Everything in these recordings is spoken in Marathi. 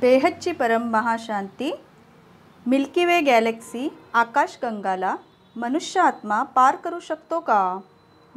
देहच्ची परम महाशांती मिल्की वे गॅलेक्सी आकाशगंगाला मनुष्य आत्मा पार करू शकतो का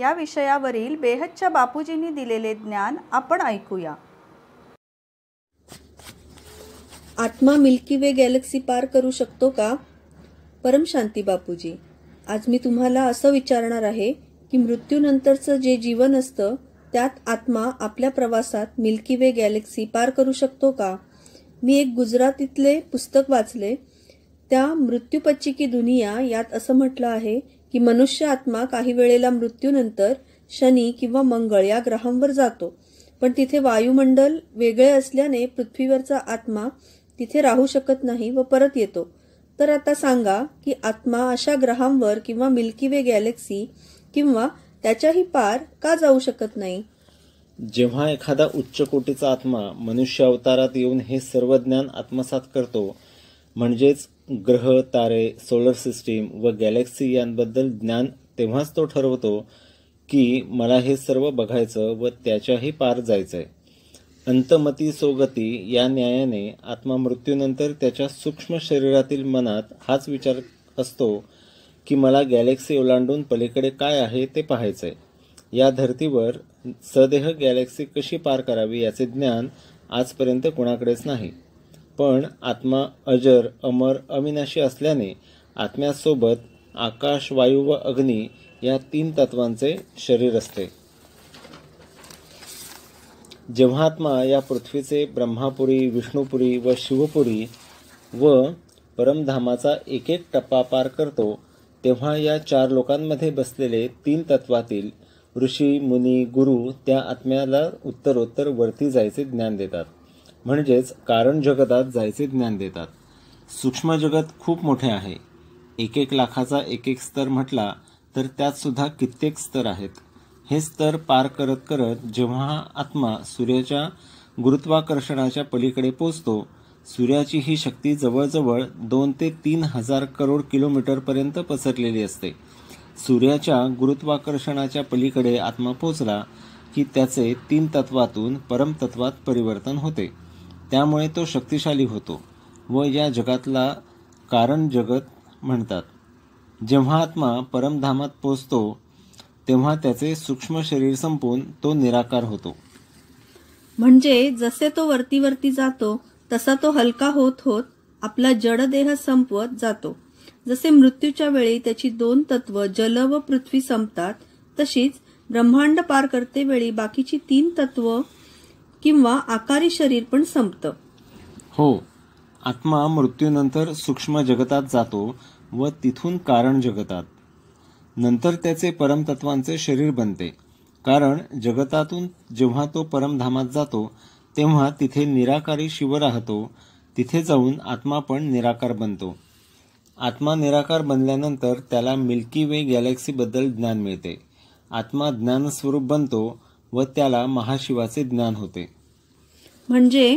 या विषयावरील बेहच्च्या बापूजींनी दिलेले ज्ञान आपण ऐकूया आत्मा मिल्की वे गॅलेक्सी पार करू शकतो का परमशांती बापूजी आज मी तुम्हाला असं विचारणार आहे की मृत्यूनंतरचं जे जीवन असतं त्यात आत्मा आपल्या प्रवासात मिल्की वे गॅलेक्सी पार करू शकतो का मी एक गुजरातीतले पुस्तक वाचले त्या मृत्यूपच्चिकी दुनिया यात असं म्हटलं आहे की मनुष्य आत्मा काही वेळेला मृत्यूनंतर शनी किंवा मंगळ या ग्रहांवर जातो पण तिथे वायुमंडल वेगळे असल्याने पृथ्वीवरचा आत्मा तिथे राहू शकत नाही व परत येतो तर आता सांगा की आत्मा अशा ग्रहांवर किंवा मिल्की वे गॅलेक्सी किंवा त्याच्याही पार का जाऊ शकत नाही जेव्हा एखादा उच्च कोटीचा आत्मा मनुष्य अवतारात येऊन हे सर्व ज्ञान आत्मसात करतो म्हणजेच ग्रह तारे सोलर सिस्टीम व गॅलेक्सी यांबद्दल ज्ञान तेव्हाच तो ठरवतो की मला हे सर्व बघायचं व त्याच्याही पार जायचंय अंतमती सोगती या न्यायाने आत्मा मृत्यूनंतर त्याच्या सूक्ष्म शरीरातील मनात हाच विचार असतो की मला गॅलेक्सी ओलांडून पलीकडे काय आहे ते पाहायचंय या धर्तीवर सदेह गॅलेक्सी कशी पार करावी याचे ज्ञान आजपर्यंत कुणाकडेच नाही पण आत्मा अजर अमर अविनाशी असल्याने आत्म्यासोबत आकाश वायू व अग्नी या तीन तत्वांचे शरीर असते जेव्हा आत्मा या पृथ्वीचे ब्रह्मापुरी विष्णुपुरी व शिवपुरी व परमधामाचा एक एक टप्पा पार करतो तेव्हा या चार लोकांमध्ये बसलेले तीन तत्वातील ऋषी मुनी गुरु त्या आत्म्याला उत्तरोत्तर वरती जायचे ज्ञान देतात म्हणजेच कारण जगतात जायचे ज्ञान देतात सूक्ष्म जगत खूप मोठे आहे एक एक लाखाचा एक एक स्तर म्हटला तर त्यात सुद्धा कित्येक स्तर आहेत हे स्तर पार करत करत जेव्हा आत्मा सूर्याच्या गुरुत्वाकर्षणाच्या पलीकडे पोचतो सूर्याची ही शक्ती जवळजवळ दोन ते तीन हजार करोड किलोमीटरपर्यंत पसरलेली असते सूर्याच्या गुरुत्वाकर्षणाच्या पलीकडे आत्मा पोचला की त्याचे तीन तत्वातून परमतत्वात परिवर्तन होते त्यामुळे तो शक्तिशाली होतो व या जगातला कारण जगत म्हणतात जेव्हा आत्मा परमधामात पोचतो तेव्हा त्याचे सूक्ष्म शरीर संपून तो निराकार होतो म्हणजे जसे तो वरती वरती जातो तसा तो हलका होत होत आपला जडदेह संपवत जातो जसे मृत्यूच्या वेळी त्याची दोन तत्व जल व पृथ्वी संपतात तशीच ब्रह्मांड पार करते वेळी बाकीची तीन तत्व किंवा आकारी शरीर पण संपतं हो आत्मा मृत्यूनंतर सूक्ष्म जगतात जातो व तिथून कारण जगतात नंतर त्याचे परमतत्वांचे शरीर बनते कारण जगतातून जेव्हा तो परमधामात जातो तेव्हा तिथे निराकारी शिव राहतो तिथे जाऊन आत्मा पण निराकार बनतो आत्मा निराकार बनल्यानंतर त्याला मिल्की वे गॅलेक्सीबद्दल ज्ञान मिळते आत्मा ज्ञानस्वरूप बनतो व त्याला महाशिवाचे ज्ञान होते म्हणजे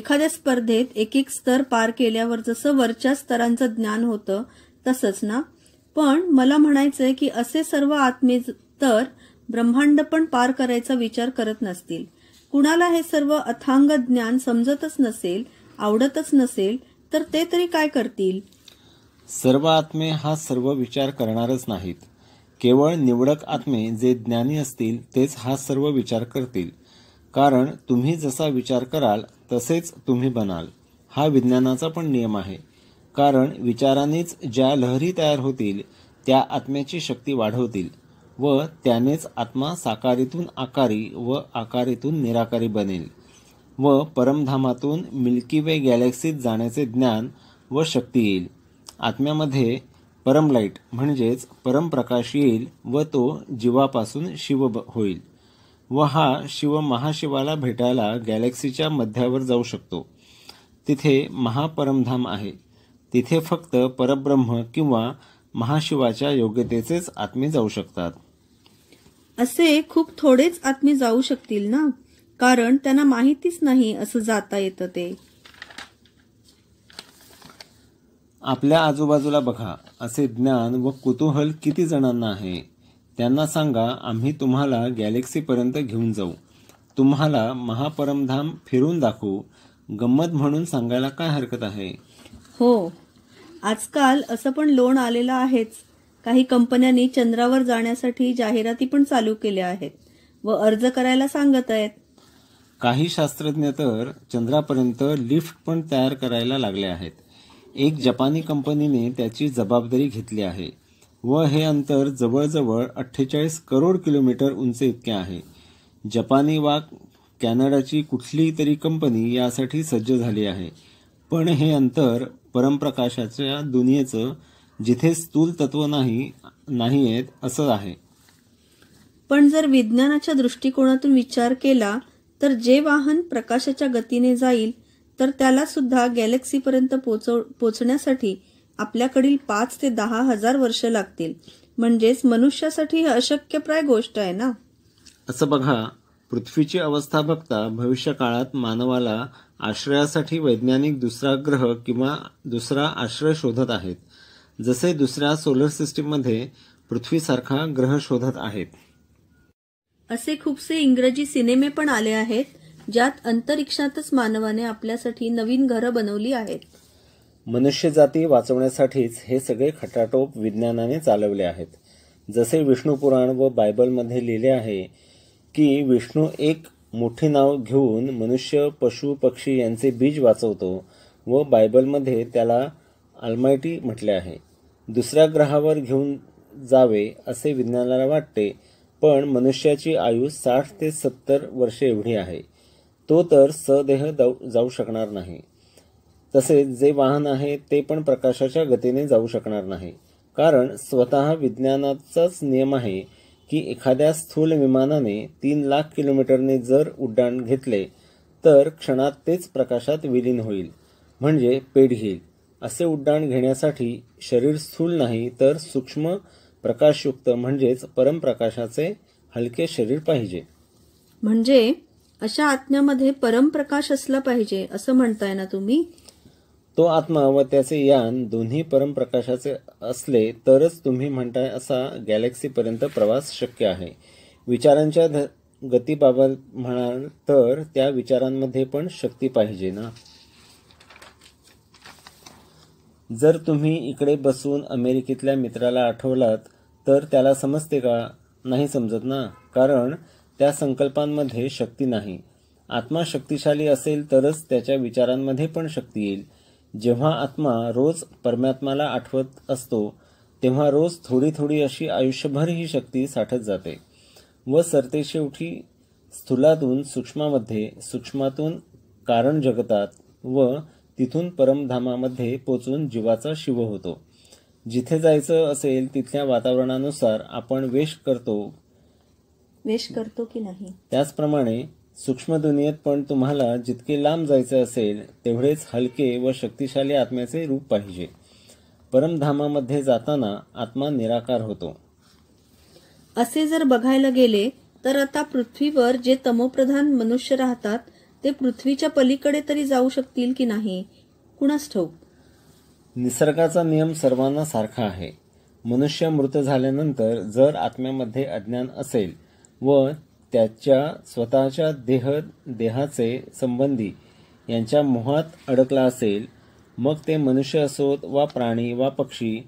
एखाद्या स्पर्धेत एक एक स्तर पार केल्यावर जसं वरच्या स्तरांचं ज्ञान होतं तसंच ना पण मला म्हणायचंय की असे सर्व आत्मे तर ब्रह्मांड पण पार करायचा विचार करत नसतील कुणाला हे सर्व अथांग ज्ञान समजतच नसेल आवडतच नसेल तर ते तरी काय करतील सर्व आत्मे हा सर्व विचार करणारच नाहीत केवळ निवडक आत्मे जे ज्ञानी असतील तेच हा सर्व विचार करतील कारण तुम्ही जसा विचार कराल तसेच तुम्ही बनाल हा विज्ञानाचा पण नियम आहे कारण विचारानेच ज्या लहरी तयार होतील त्या आत्म्याची शक्ती वाढवतील व त्यानेच आत्मा साकारीतून आकारी व आकारीतून निराकारी बनेल व परमधामातून मिल्की वे गॅलेक्सीत जाण्याचे ज्ञान व शक्ती येईल आत्म्यामध्ये परमलाईट म्हणजेच परमप्रकाश येईल व तो जीवापासून शिव होईल व हा शिव महाशिवाला भेटायला गॅलेक्सीच्या मध्यावर जाऊ शकतो तिथे महापरमधाम आहे तिथे फक्त परब्रह्म किंवा महाशिवाच्या योग्यतेचेच आत्मे जाऊ शकतात असे खूप थोडेच आत्मे जाऊ शकतील ना कारण त्यांना माहितीच नाही असं जाता येतं ते आपल्या आजूबाजूला बघा असे ज्ञान व कुतूहल किती जणांना आहे त्यांना सांगा आम्ही तुम्हाला गॅलेक्सीपर्यंत घेऊन जाऊ तुम्हाला महापरमधाम फिरून दाखवू गंमत म्हणून सांगायला काय हरकत आहे हो आजकाल असं पण लोन आलेलं आहेच काही कंपन्यांनी चंद्रावर जाण्यासाठी जाहिराती पण चालू केल्या आहेत व अर्ज करायला सांगत आहेत काही शास्त्रज्ञ तर चंद्रापर्यंत लिफ्ट पण तयार करायला लागले आहेत एक जपानी कंपनीने त्याची जबाबदारी घेतली आहे व हे अंतर जवळजवळ अठ्ठेचाळीस करोड किलोमीटर उंच इतके आहे जपानी वा कॅनडाची कुठलीही तरी कंपनी यासाठी सज्ज झाली आहे पण हे अंतर परमप्रकाशाच्या दुनियेचं जिथे स्थूल तत्व नाही आहेत असं आहे पण जर विज्ञानाच्या दृष्टिकोनातून विचार केला तर जे वाहन प्रकाशाच्या गतीने जाईल तर त्याला त्यालासुद्धा गॅलेक्सीपर्यंत पोचव पोचण्यासाठी आपल्याकडील पाच ते दहा हजार वर्ष लागतील म्हणजेच मनुष्यासाठी ही अशक्यप्राय गोष्ट आहे ना असं बघा पृथ्वीची अवस्था बघता भविष्यकाळात मानवाला आश्रयासाठी वैज्ञानिक दुसरा ग्रह किंवा दुसरा आश्रय शोधत आहेत जसे दुसऱ्या सोलर सिस्टीममध्ये पृथ्वीसारखा ग्रह शोधत आहेत असे खूपसे इंग्रजी सिनेमे पण आले आहेत ज्यात अंतरिक्षातच मानवाने आपल्यासाठी नवीन घरं बनवली आहेत मनुष्य जाती वाचवण्यासाठीच हे सगळे खटाटोप विज्ञानाने चालवले आहेत जसे विष्णू पुराण व बायबलमध्ये लिहिले आहे की विष्णू एक मोठे नाव घेऊन मनुष्य पशु पक्षी यांचे बीज वाचवतो व बायबलमध्ये त्याला अल्मायटी म्हटले आहे दुसऱ्या ग्रहावर घेऊन जावे असे विज्ञानाला वाटते पण मनुष्याची आयु साठ ते सत्तर वर्षे एवढी आहे तो तर सदेह जाऊ शकणार नाही तसेच जे वाहन आहे ते पण प्रकाशाच्या गतीने जाऊ शकणार नाही कारण स्वतः विज्ञानाचाच नियम आहे की एखाद्या स्थूल विमानाने तीन लाख किलोमीटरने जर उड्डाण घेतले तर क्षणात तेच प्रकाशात विलीन होईल म्हणजे पेढ घेईल असे उड्डाण घेण्यासाठी शरीर स्थूल नाही तर सूक्ष्म प्रकाशयुक्त म्हणजेच परमप्रकाशाचे हलके शरीर पाहिजे म्हणजे अशा आत्म्यामध्ये परमप्रकाश असला पाहिजे असं म्हणताय ना तुम्ही तो आत्मा व त्याचे यान दोन्ही परमप्रकाशाचे असले तरच तुम्ही म्हणताय असा गॅलेक्सी पर्यंत प्रवास शक्य आहे विचारांच्या गतीबाबत म्हणाल तर त्या विचारांमध्ये पण शक्ती पाहिजे ना जर तुम्ही इकडे बसून अमेरिकेतल्या मित्राला आठवलात तर त्याला समजते का नाही समजत ना कारण त्या संकल्पांमध्ये शक्ती नाही आत्मा शक्तिशाली असेल तरच त्याच्या विचारांमध्ये पण शक्ती येईल जेव्हा आत्मा रोज परमात्माला आठवत असतो तेव्हा रोज थोडी थोडी अशी आयुष्यभर ही शक्ती साठत जाते व सरते शेवटी स्थूलातून सूक्ष्मामध्ये सूक्ष्मातून कारण जगतात व तिथून परमधामामध्ये पोचून जीवाचा शिव होतो जिथे जायचं असेल तिथल्या वातावरणानुसार आपण वेश करतो वेश करतो की नाही त्याचप्रमाणे सूक्ष्म दुनियेत पण तुम्हाला जितके लांब जायचे असेल तेवढेच हलके व शक्तिशाली आत्म्याचे रूप पाहिजे परमधामामध्ये जाताना आत्मा निराकार होतो असे जर बघायला गेले तर आता पृथ्वीवर जे तमोप्रधान मनुष्य राहतात ते पृथ्वीच्या पलीकडे तरी जाऊ शकतील की नाही कुणास ठाऊक निसर्गाचा नियम सर्वांना सारखा आहे मनुष्य मृत झाल्यानंतर जर आत्म्यामध्ये अज्ञान असेल व त्याच्या स्वतःच्या देह देहाचे संबंधी यांच्या मोहात अडकला असेल मग ते मनुष्य असोत वा प्राणी वा पक्षी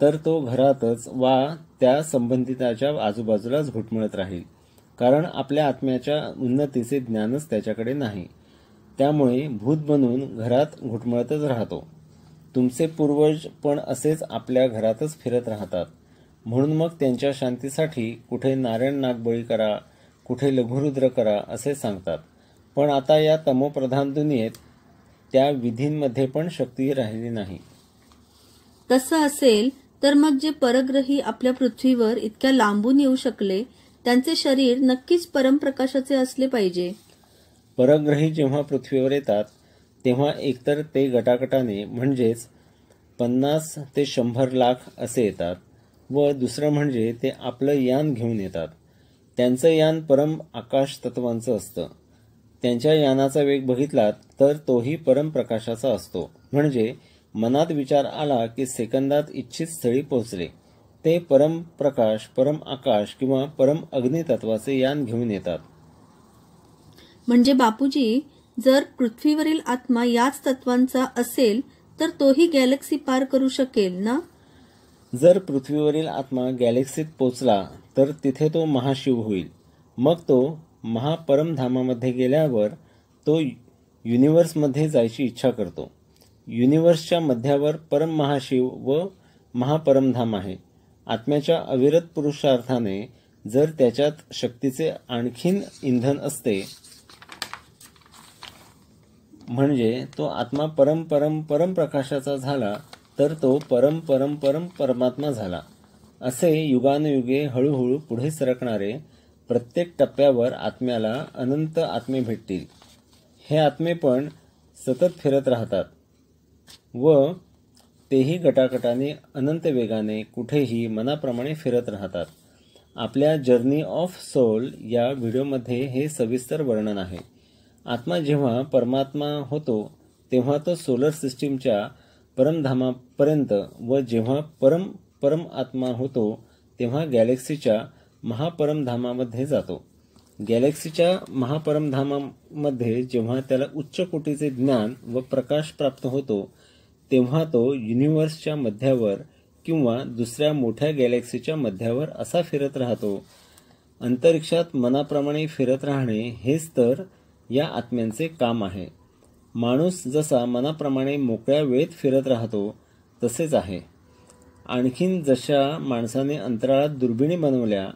तर तो घरातच वा त्या संबंधिताच्या आजूबाजूलाच घुटमळत राहील कारण आपल्या आत्म्याच्या उन्नतीचे ज्ञानच त्याच्याकडे नाही त्यामुळे भूत बनून घरात घुटमळतच राहतो तुमचे पूर्वज पण असेच आपल्या घरातच फिरत राहतात म्हणून मग त्यांच्या शांतीसाठी कुठे नारायण नागबळी करा कुठे लघुरुद्र करा असे सांगतात पण आता या तमोप्रधान दुनियेत त्या विधींमध्ये पण शक्ती राहिली नाही तसं असेल तर मग जे परग्रही आपल्या पृथ्वीवर इतक्या लांबून येऊ शकले त्यांचे शरीर नक्कीच परमप्रकाशाचे असले पाहिजे परग्रही जेव्हा पृथ्वीवर येतात तेव्हा एकतर ते गटागटाने म्हणजेच पन्नास ते शंभर लाख असे येतात व दुसरं म्हणजे ते आपलं यान घेऊन येतात त्यांचं यान परम आकाश तत्वांचं असतं त्यांच्या यानाचा वेग बघितलात तर तोही परमप्रकाशाचा असतो म्हणजे मनात विचार आला की सेकंदात इच्छित स्थळी पोहोचले ते परम प्रकाश परम आकाश किंवा परम अग्नितत्वाचे यान घेऊन येतात म्हणजे बापूजी जर पृथ्वीवरील आत्मा याच तत्वांचा असेल तर तोही गॅलेक्सी पार करू शकेल ना जर पृथ्वीवरील आत्मा गॅलेक्सीत पोचला तर तिथे तो महाशिव होईल मग तो महापरमधामामध्ये गेल्यावर तो युनिवर्समध्ये जायची इच्छा करतो युनिवर्सच्या मध्यावर परम महाशिव व महापरमधाम आहे आत्म्याच्या अविरत पुरुषार्थाने जर त्याच्यात शक्तीचे आणखीन इंधन असते म्हणजे तो आत्मा परम परम परम प्रकाशाचा झाला तर तो परम परम परम परमात्मा झाला असे युगानुयुगे हळूहळू पुढे सरकणारे प्रत्येक टप्प्यावर आत्म्याला अनंत आत्मे भेटतील हे आत्मे पण सतत फिरत राहतात व तेही गटाकटाने अनंत वेगाने कुठेही मनाप्रमाणे फिरत राहतात आपल्या जर्नी ऑफ सोल या व्हिडिओमध्ये हे सविस्तर वर्णन आहे आत्मा जेव्हा परमात्मा होतो तेव्हा तो सोलर सिस्टीमच्या परमधामापर्यंत व जेव्हा परम परम आत्मा होतो तेव्हा गॅलेक्सीच्या महापरमधामामध्ये जातो गॅलेक्सीच्या महापरमधामामध्ये जेव्हा त्याला उच्च कोटीचे ज्ञान व प्रकाश प्राप्त होतो तेव्हा तो युनिव्हर्सच्या मध्यावर किंवा दुसऱ्या मोठ्या गॅलेक्सीच्या मध्यावर असा फिरत राहतो अंतरिक्षात मनाप्रमाणे फिरत राहणे हेच तर या आत्म्यांचे काम आहे माणूस जसा मनाप्रमाणे मोकळ्या वेळेत फिरत राहतो तसेच आहे आणखीन जशा माणसाने अंतराळात दुर्बिणी बनवल्या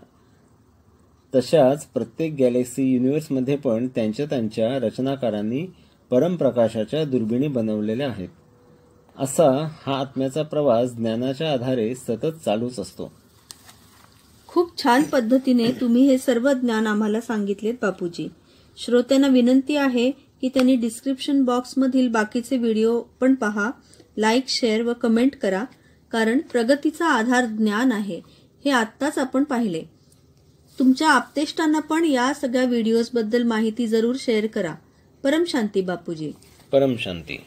तशाच प्रत्येक गॅलेक्सी युनिव्हर्समध्ये पण त्यांच्या त्यांच्या रचनाकारांनी परमप्रकाशाच्या दुर्बिणी बनवलेल्या आहेत असा हा आत्म्याचा प्रवास ज्ञानाच्या आधारे सतत चालूच असतो खूप छान पद्धतीने तुम्ही हे सर्व ज्ञान आम्हाला सांगितलेत बापूजी श्रोत्यांना विनंती आहे की त्यांनी डिस्क्रिप्शन बॉक्समधील बाकीचे व्हिडिओ पण पहा लाईक शेअर व कमेंट करा कारण प्रगतीचा आधार ज्ञान आहे हे आत्ताच आपण पाहिले तुमच्या आपतेष्टांना पण या सगळ्या बद्दल माहिती जरूर शेअर करा परमशांती बापूजी परमशांती